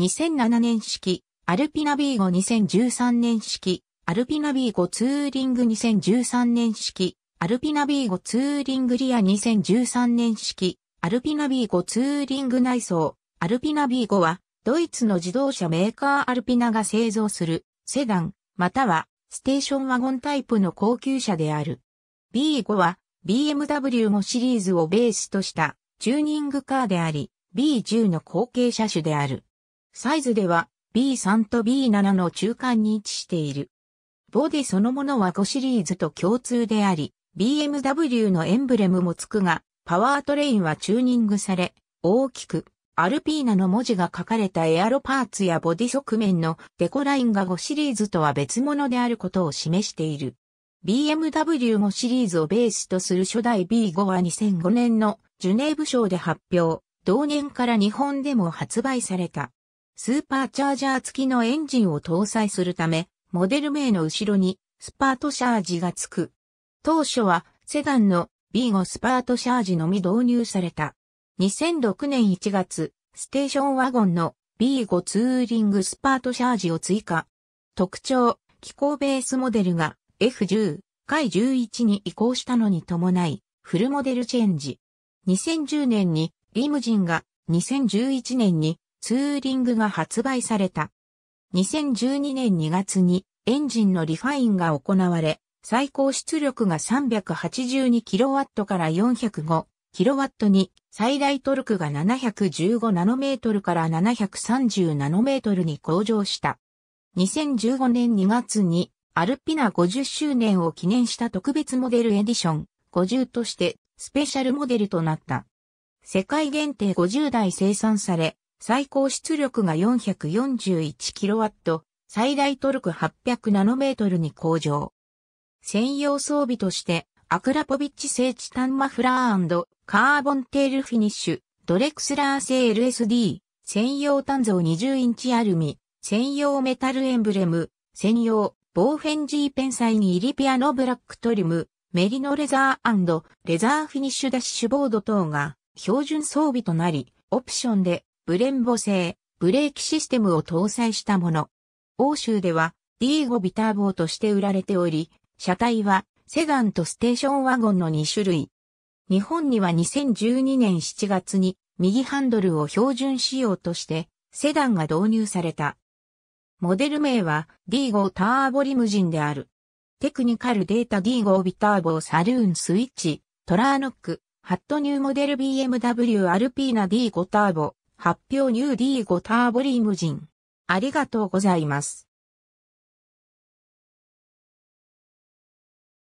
2007年式、アルピナビーゴ2013年式、アルピナビーゴツーリング2013年式、アルピナビーゴツーリングリア2013年式、アルピナビーゴツーリング内装、アルピナビーゴは、ドイツの自動車メーカーアルピナが製造する、セダン、または、ステーションワゴンタイプの高級車である。B5 は、BMW もシリーズをベースとした、チューニングカーであり、B10 の後継車種である。サイズでは B3 と B7 の中間に位置している。ボディそのものは5シリーズと共通であり、BMW のエンブレムもつくが、パワートレインはチューニングされ、大きく、アルピーナの文字が書かれたエアロパーツやボディ側面のデコラインが5シリーズとは別物であることを示している。BMW5 シリーズをベースとする初代 B5 は2005年のジュネーブ賞で発表、同年から日本でも発売された。スーパーチャージャー付きのエンジンを搭載するため、モデル名の後ろにスパートシャージが付く。当初はセダンの B5 スパートシャージのみ導入された。2006年1月、ステーションワゴンの B5 ツーリングスパートシャージを追加。特徴、機構ベースモデルが F10、回11に移行したのに伴い、フルモデルチェンジ。2010年にリムジンが2011年にツーリングが発売された。2012年2月にエンジンのリファインが行われ、最高出力が 382kW から 405kW に、最大トルクが 715nm から 730nm に向上した。2015年2月にアルピナ50周年を記念した特別モデルエディション50としてスペシャルモデルとなった。世界限定50台生産され、最高出力が 441kW、最大トルク8 0 0トルに向上。専用装備として、アクラポビッチ製チタンマフラーカーボンテールフィニッシュ、ドレクスラー製 LSD、専用炭造20インチアルミ、専用メタルエンブレム、専用、ボーフェンジーペンサイにイリピアのブラックトリム、メリノレザーレザーフィニッシュダッシュボード等が標準装備となり、オプションでブレンボ製、ブレーキシステムを搭載したもの。欧州では D5 ビターボーとして売られており、車体はセダンとステーションワゴンの2種類。日本には2012年7月に右ハンドルを標準仕様としてセダンが導入された。モデル名は D5 ターボリムジンである。テクニカルデータ D5 ビターボサルーンスイッチ、トラーノック、ハットニューモデル BMW アルピーナ D5 ターボ、発表ニュー D5 ターボリムジン。ありがとうございます。